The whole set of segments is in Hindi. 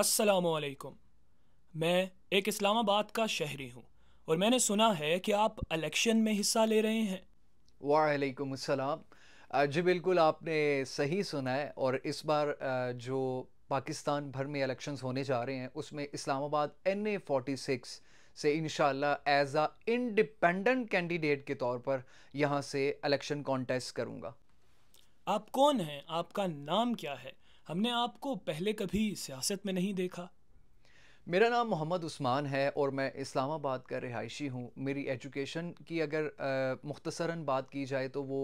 असलकुम मैं एक इस्लामाबाद का शहरी हूँ और मैंने सुना है कि आप इलेक्शन में हिस्सा ले रहे हैं वालेकुम अस्सलाम जी बिल्कुल आपने सही सुना है और इस बार जो पाकिस्तान भर में इलेक्शंस होने जा रहे हैं उसमें Islamabad N A forty six से in as a independent candidate के तौर पर यहाँ से इलेक्शन कॉन्टेस्ट करूँगा आप कौन हैं आपका नाम क्या है हमने आपको पहले कभी सियासत में नहीं देखा मेरा नाम मोहम्मद उस्मान है और मैं इस्लामाबाद का रिहायशी हूँ मेरी एजुकेशन की अगर मुख्तसरा बात की जाए तो वो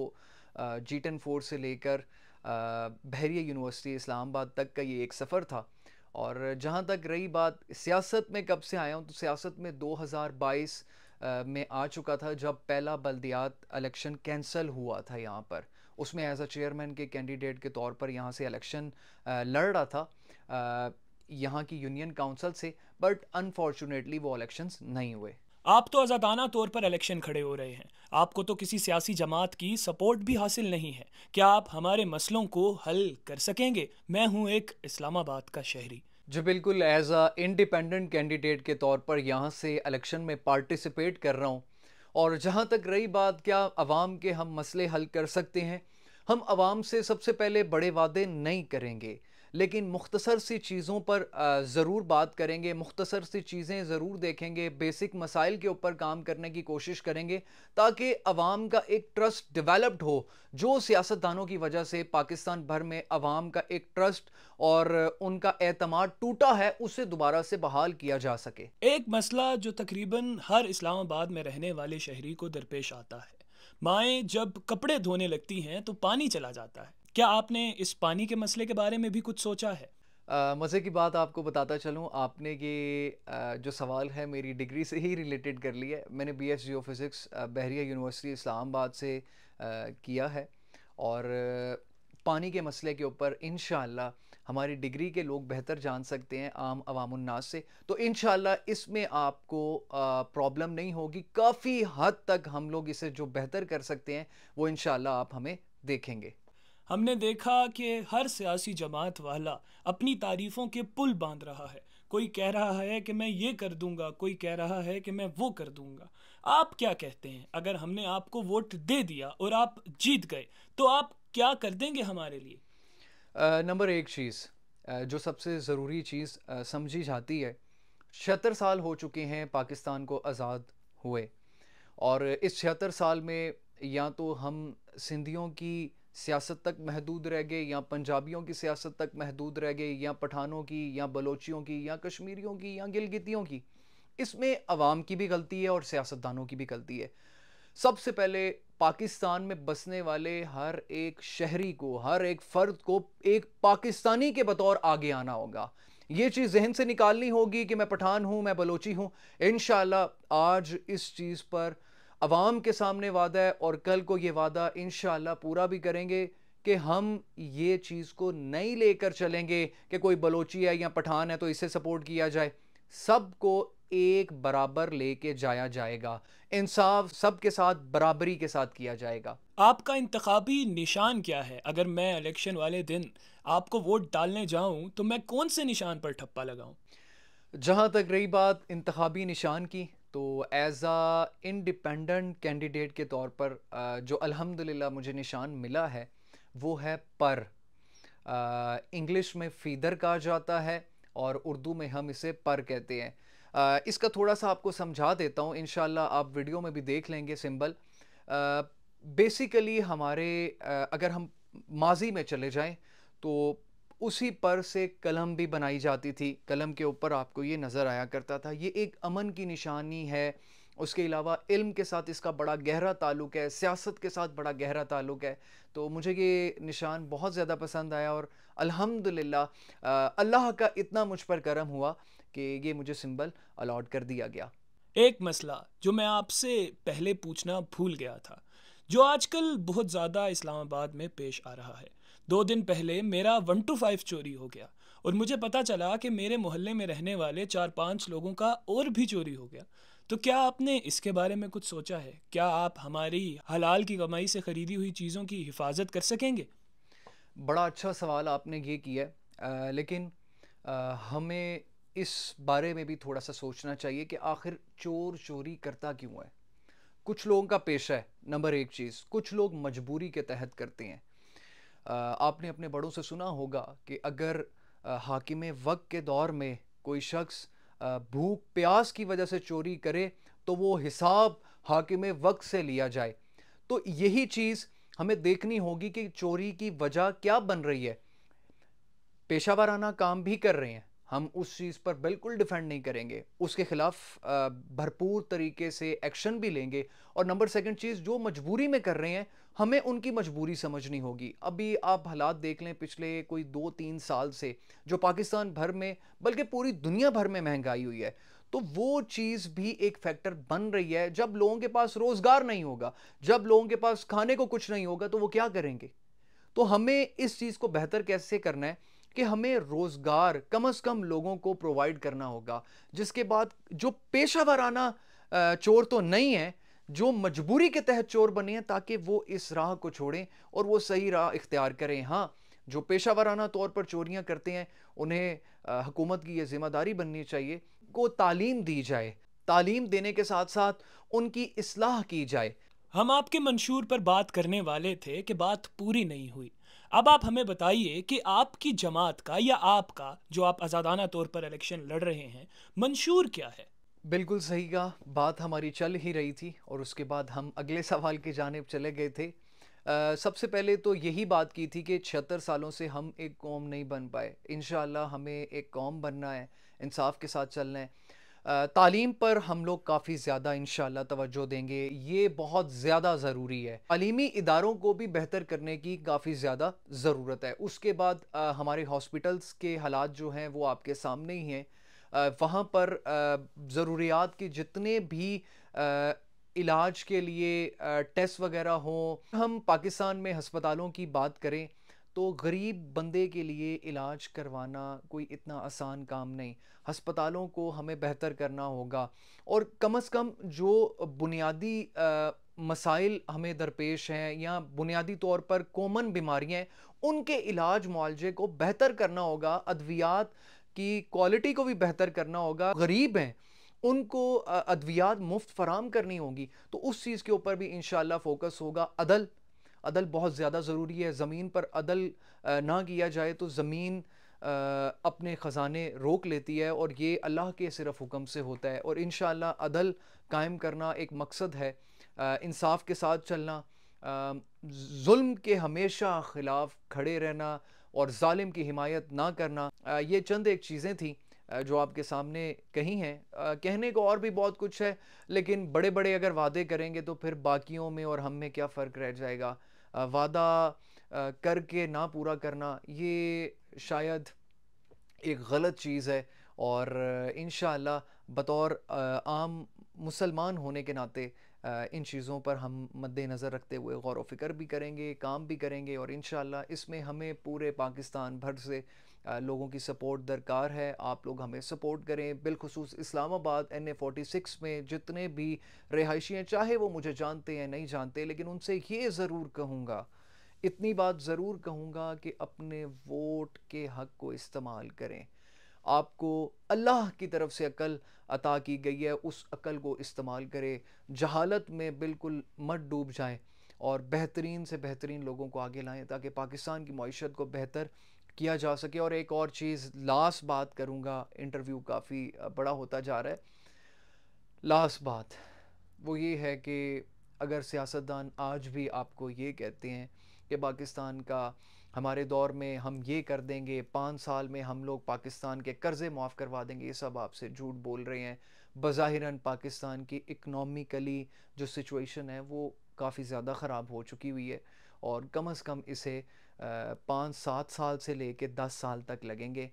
जी टेन फोर से लेकर बहरिया यूनिवर्सिटी इस्लामाबाद तक का ये एक सफ़र था और जहाँ तक रही बात सियासत में कब से आया हूँ तो सियासत में 2022 में आ चुका था जब पहला बल्दियात इलेक्शन कैंसिल हुआ था यहाँ पर उसमें एज अ चेयरमैन के कैंडिडेट के तौर पर यहाँ से इलेक्शन लड़ रहा था यहाँ की यूनियन काउंसिल से बट अनफॉर्चुनेटली वो इलेक्शन नहीं हुए आप तो आज़ादाना तौर पर इलेक्शन खड़े हो रहे हैं आपको तो किसी सियासी जमात की सपोर्ट भी हासिल नहीं है क्या आप हमारे मसलों को हल कर सकेंगे मैं हूँ एक इस्लामाबाद का शहरी जो बिल्कुल एज अ इंडिपेंडेंट कैंडिडेट के तौर पर यहाँ से इलेक्शन में पार्टिसिपेट कर रहा हूँ और जहाँ तक रही बात क्या आवाम के हम मसले हल कर सकते हैं हम आवाम से सबसे पहले बड़े वादे नहीं करेंगे लेकिन मुख्तसर सी चीज़ों पर ज़रूर बात करेंगे मुख्तसर सी चीज़ें ज़रूर देखेंगे बेसिक मसाइल के ऊपर काम करने की कोशिश करेंगे ताकि आवाम का एक ट्रस्ट डिवेलप्ड हो जो सियासतदानों की वजह से पाकिस्तान भर में आवाम का एक ट्रस्ट और उनका एतम टूटा है उसे दोबारा से बहाल किया जा सके एक मसला जो तकरीबन हर इस्लामाबाद में रहने वाले शहरी को दरपेश आता है माएँ जब कपड़े धोने लगती हैं तो पानी चला जाता है क्या आपने इस पानी के मसले के बारे में भी कुछ सोचा है मज़े की बात आपको बताता चलूँ आपने ये आ, जो सवाल है मेरी डिग्री से ही रिलेटेड कर लिया है मैंने B S geophysics Bahria University Islamabad से आ, किया है और पानी के मसले के ऊपर इन हमारी डिग्री के लोग बेहतर जान सकते हैं आम अवामनास से तो इन इसमें आपको प्रॉब्लम नहीं होगी काफ़ी हद तक हम लोग इसे जो बेहतर कर सकते हैं वो इन आप हमें देखेंगे हमने देखा कि हर सियासी जमात वाला अपनी तारीफ़ों के पुल बांध रहा है कोई कह रहा है कि मैं ये कर दूंगा कोई कह रहा है कि मैं वो कर दूंगा आप क्या कहते हैं अगर हमने आपको वोट दे दिया और आप जीत गए तो आप क्या कर देंगे हमारे लिए नंबर एक चीज़ जो सबसे ज़रूरी चीज़ समझी जाती है छिहत्तर साल हो चुके हैं पाकिस्तान को आज़ाद हुए और इस छिहत्तर साल में या तो हम सिंधियों की सियासत तक महदूद रह गए या पंजाबियों की सियासत तक महदूद रह गए या पठानों की या बलोचियों की या कश्मीरियों की या गिलगितियों की इसमें आवाम की भी गलती है और सियासतदानों की भी गलती है सबसे पहले पाकिस्तान में बसने वाले हर एक शहरी को हर एक फ़र्द को एक पाकिस्तानी के बतौर आगे आना होगा ये चीज़ जहन से निकालनी होगी कि मैं पठान हूँ मैं बलोची हूँ इन आज इस चीज़ पर आवाम के सामने वादा है और कल को ये वादा इन पूरा भी करेंगे कि हम ये चीज़ को नहीं लेकर चलेंगे कि कोई बलोची है या पठान है तो इसे सपोर्ट किया जाए सबको एक बराबर लेके जाया जाएगा इंसाफ सबके साथ बराबरी के साथ किया जाएगा आपका इंतबी निशान क्या है अगर मैं इलेक्शन वाले दिन आपको वोट डालने जाऊं तो मैं कौन से निशान पर ठप्पा लगाऊं जहां तक रही बात इंतबी निशान की तो एज़ आ इंडिपेंडेंट कैंडिडेट के तौर पर जो अल्हम्दुलिल्लाह मुझे निशान मिला है वो है पर इंग्लिश में फीदर कहा जाता है और उर्दू में हम इसे पर कहते हैं इसका थोड़ा सा आपको समझा देता हूँ इन आप वीडियो में भी देख लेंगे सिंबल बेसिकली हमारे अगर हम माजी में चले जाएं तो उसी पर से कलम भी बनाई जाती थी कलम के ऊपर आपको ये नज़र आया करता था ये एक अमन की निशानी है उसके अलावा इल्म के साथ इसका बड़ा गहरा ताल्लुक है सियासत के साथ बड़ा गहरा ताल्लुक है तो मुझे ये निशान बहुत ज़्यादा पसंद आया और अल्हम्दुलिल्लाह अल्लाह का इतना मुझ पर करम हुआ कि ये मुझे सिंबल अलॉट कर दिया गया एक मसला जो मैं आपसे पहले पूछना भूल गया था जो आजकल बहुत ज़्यादा इस्लामाबाद में पेश आ रहा है दो दिन पहले मेरा वन टू फाइव चोरी हो गया और मुझे पता चला कि मेरे मोहल्ले में रहने वाले चार पांच लोगों का और भी चोरी हो गया तो क्या आपने इसके बारे में कुछ सोचा है क्या आप हमारी हलाल की कमाई से ख़रीदी हुई चीज़ों की हिफाजत कर सकेंगे बड़ा अच्छा सवाल आपने ये किया आ, लेकिन आ, हमें इस बारे में भी थोड़ा सा सोचना चाहिए कि आखिर चोर चोरी करता क्यों है कुछ लोगों का पेशा है नंबर एक चीज़ कुछ लोग मजबूरी के तहत करते हैं आपने अपने बड़ों से सुना होगा कि अगर हाकिम वक्त के दौर में कोई शख्स भूख प्यास की वजह से चोरी करे तो वो हिसाब हाकिम वक्त से लिया जाए तो यही चीज़ हमें देखनी होगी कि चोरी की वजह क्या बन रही है पेशावराना काम भी कर रहे हैं हम उस चीज़ पर बिल्कुल डिफेंड नहीं करेंगे उसके खिलाफ भरपूर तरीके से एक्शन भी लेंगे और नंबर सेकंड चीज़ जो मजबूरी में कर रहे हैं हमें उनकी मजबूरी समझनी होगी अभी आप हालात देख लें पिछले कोई दो तीन साल से जो पाकिस्तान भर में बल्कि पूरी दुनिया भर में महंगाई हुई है तो वो चीज़ भी एक फैक्टर बन रही है जब लोगों के पास रोज़गार नहीं होगा जब लोगों के पास खाने को कुछ नहीं होगा तो वो क्या करेंगे तो हमें इस चीज़ को बेहतर कैसे करना है कि हमें रोज़गार कम अज़ कम लोगों को प्रोवाइड करना होगा जिसके बाद जो पेशा वाराना चोर तो नहीं है जो मजबूरी के तहत चोर बने हैं ताकि वो इस राह को छोड़ें और वो सही राह इख्तियार करें हाँ जो पेशा वाराना तौर पर चोरियाँ करते हैं उन्हें हुकूमत की ये जिम्मेदारी बननी चाहिए को तालीम दी जाए तालीम देने के साथ साथ उनकी इसलाह की जाए हम आपके मंशूर पर बात करने वाले थे कि बात पूरी नहीं हुई अब आप हमें बताइए कि आपकी जमात का या आपका जो आप आज़ादाना तौर पर इलेक्शन लड़ रहे हैं मंशूर क्या है बिल्कुल सही कहा बात हमारी चल ही रही थी और उसके बाद हम अगले सवाल की जानब चले गए थे आ, सबसे पहले तो यही बात की थी कि छिहत्तर सालों से हम एक कौम नहीं बन पाए इन हमें एक कौम बनना है इंसाफ के साथ चलना है तालीम पर हम लोग काफ़ी ज़्यादा इन तवज्जो देंगे ये बहुत ज़्यादा ज़रूरी है तलीमी इदारों को भी बेहतर करने की काफ़ी ज़्यादा ज़रूरत है उसके बाद आ, हमारे हॉस्पिटल्स के हालात जो हैं वो आपके सामने ही हैं वहाँ पर ज़रूरियात के जितने भी आ, इलाज के लिए टेस्ट वगैरह हों हम पाकिस्तान में हस्पतालों की बात करें तो गरीब बंदे के लिए इलाज करवाना कोई इतना आसान काम नहीं हस्पतालों को हमें बेहतर करना होगा और कम अज़ कम जो बुनियादी मसाइल हमें दरपेश हैं या बुनियादी तौर पर कॉमन बीमारियां उनके इलाज मुआवजे को बेहतर करना होगा अद्वियात की क्वालिटी को भी बेहतर करना होगा गरीब हैं उनको अद्वियात मुफ्त फराम करनी होगी तो उस चीज़ के ऊपर भी इन फोकस होगा अदल अदल बहुत ज़्यादा ज़रूरी है ज़मीन पर अदल ना किया जाए तो ज़मीन अपने ख़जाने रोक लेती है और ये अल्लाह के सिर्फ हुक्म से होता है और इन अदल कायम करना एक मकसद है इंसाफ के साथ चलना जुल्म के हमेशा ख़िलाफ़ खड़े रहना और ालिम की हिमायत ना करना ये चंद एक चीज़ें थी जो आपके सामने कही हैं कहने को और भी बहुत कुछ है लेकिन बड़े बड़े अगर वादे करेंगे तो फिर बाकियों में और हम में क्या फ़र्क रह जाएगा वादा करके ना पूरा करना ये शायद एक गलत चीज़ है और इन बतौर आम मुसलमान होने के नाते इन चीज़ों पर हम मद्देनज़र रखते हुए गौर व फिक्र भी करेंगे काम भी करेंगे और इन इसमें हमें पूरे पाकिस्तान भर से लोगों की सपोर्ट दरकार है आप लोग हमें सपोर्ट करें बिलखसूस Islamabad N A forty six में जितने भी रिहायशी हैं चाहे वो मुझे जानते हैं नहीं जानते लेकिन उनसे ये ज़रूर कहूँगा इतनी बात ज़रूर कहूँगा कि अपने वोट के हक़ को इस्तेमाल करें आपको अल्लाह की तरफ से अकल अता की गई है उस अकल को इस्तेमाल करें जहालत में बिल्कुल मत डूब जाएं और बेहतरीन से बेहतरीन लोगों को आगे लाएं ताकि पाकिस्तान की मीशत को बेहतर किया जा सके और एक और चीज़ लास्ट बात करूँगा इंटरव्यू काफ़ी बड़ा होता जा रहा है लास्ट बात वो ये है कि अगर सियासतदान आज भी आपको ये कहते हैं कि पाकिस्तान का हमारे दौर में हम ये कर देंगे पाँच साल में हम लोग पाकिस्तान के कर्ज़े माफ़ करवा देंगे ये सब आपसे झूठ बोल रहे हैं बज़ाहिरन पाकिस्तान की इकनॉमिकली जो सिचुएशन है वो काफ़ी ज़्यादा ख़राब हो चुकी हुई है और कम अज़ कम इसे पाँच सात साल से ले कर दस साल तक लगेंगे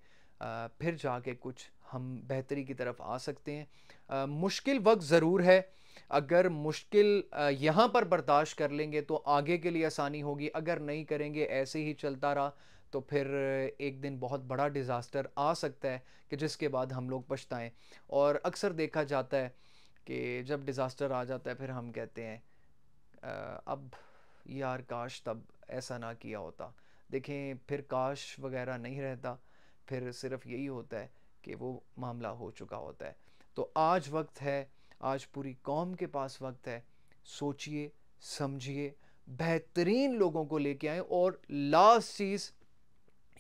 फिर जाके कुछ हम बेहतरी की तरफ आ सकते हैं मुश्किल वक्त ज़रूर है अगर मुश्किल यहाँ पर बर्दाश्त कर लेंगे तो आगे के लिए आसानी होगी अगर नहीं करेंगे ऐसे ही चलता रहा तो फिर एक दिन बहुत बड़ा डिज़ास्टर आ सकता है कि जिसके बाद हम लोग पछताएं और अक्सर देखा जाता है कि जब डिज़ास्टर आ जाता है फिर हम कहते हैं अब यार काश तब ऐसा ना किया होता देखें फिर काश वगैरह नहीं रहता फिर सिर्फ यही होता है कि वो मामला हो चुका होता है तो आज वक्त है आज पूरी कौम के पास वक्त है सोचिए समझिए बेहतरीन लोगों को लेके आए और लास्ट चीज़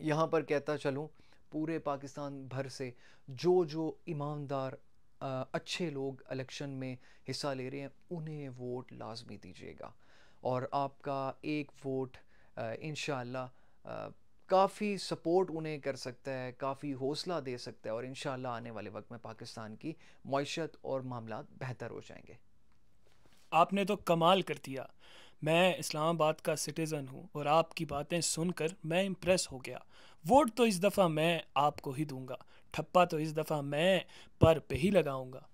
यहाँ पर कहता चलूँ पूरे पाकिस्तान भर से जो जो ईमानदार अच्छे लोग इलेक्शन में हिस्सा ले रहे हैं उन्हें वोट लाजमी दीजिएगा और आपका एक वोट इन काफ़ी सपोर्ट उन्हें कर सकता है काफ़ी हौसला दे सकता है और इन आने वाले वक्त में पाकिस्तान की मीशत और मामला बेहतर हो जाएंगे आपने तो कमाल कर दिया मैं इस्लामाबाद का सिटीज़न हूँ और आपकी बातें सुनकर मैं इम्प्रेस हो गया वोट तो इस दफ़ा मैं आपको ही दूंगा ठप्पा तो इस दफ़ा मैं पर पे ही लगाऊंगा